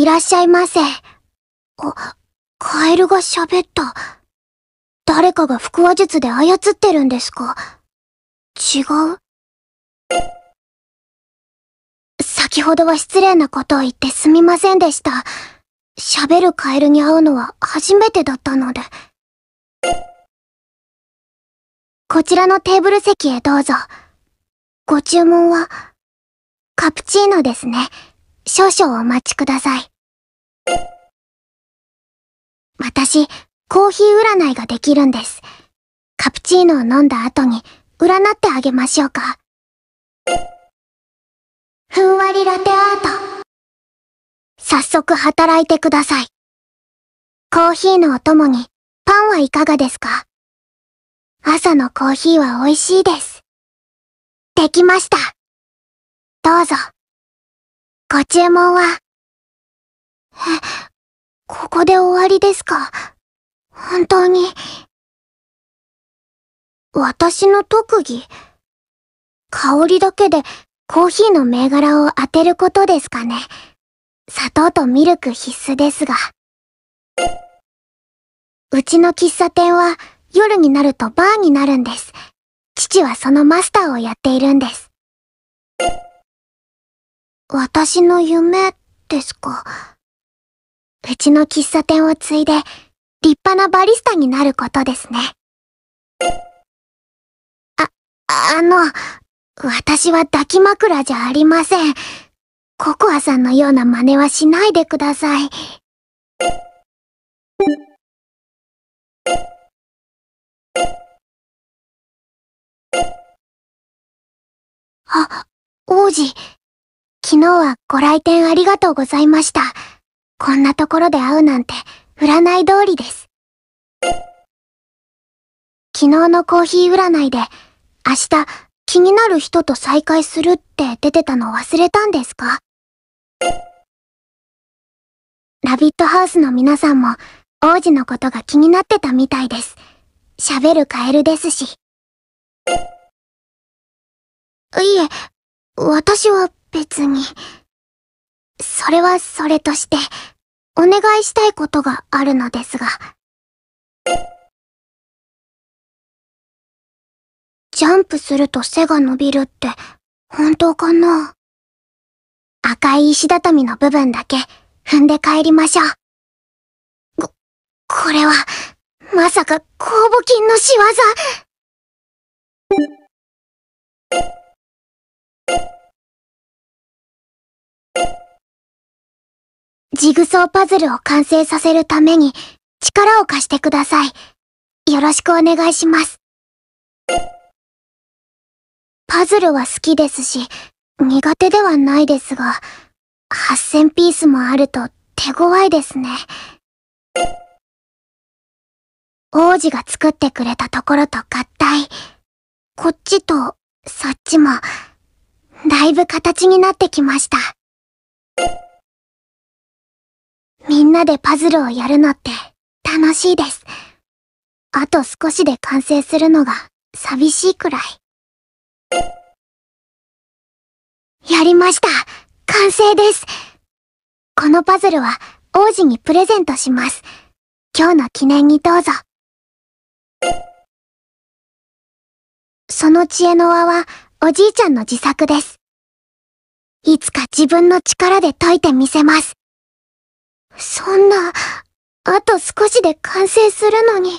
いらっしゃいませ。あ、カエルが喋った。誰かが腹話術で操ってるんですか違う先ほどは失礼なことを言ってすみませんでした。喋るカエルに会うのは初めてだったので。こちらのテーブル席へどうぞ。ご注文は、カプチーノですね。少々お待ちください。私、コーヒー占いができるんです。カプチーノを飲んだ後に、占ってあげましょうか。ふんわりラテアート。早速働いてください。コーヒーのお供に、パンはいかがですか朝のコーヒーは美味しいです。できました。どうぞ。ご注文は、ここで終わりですか本当に。私の特技香りだけでコーヒーの銘柄を当てることですかね。砂糖とミルク必須ですが。うちの喫茶店は夜になるとバーになるんです。父はそのマスターをやっているんです。私の夢ですか。うちの喫茶店を継いで、立派なバリスタになることですね。あ、あの、私は抱き枕じゃありません。ココアさんのような真似はしないでください。あ、王子。昨日はご来店ありがとうございました。こんなところで会うなんて、占い通りです。昨日のコーヒー占いで、明日、気になる人と再会するって出てたの忘れたんですかラビットハウスの皆さんも、王子のことが気になってたみたいです。喋るカエルですし。いえ、私は別に。それはそれとして。お願いしたいことがあるのですが。ジャンプすると背が伸びるって本当かな赤い石畳の部分だけ踏んで帰りましょう。こ、これは、まさか、酵母菌の仕業ジグソーパズルを完成させるために力を貸してください。よろしくお願いします。パズルは好きですし、苦手ではないですが、8000ピースもあると手強いですね。王子が作ってくれたところと合体。こっちと、そっちも、だいぶ形になってきました。みんなでパズルをやるのって楽しいです。あと少しで完成するのが寂しいくらい。やりました完成ですこのパズルは王子にプレゼントします。今日の記念にどうぞ。その知恵の輪はおじいちゃんの自作です。いつか自分の力で解いてみせます。そんな、あと少しで完成するのに。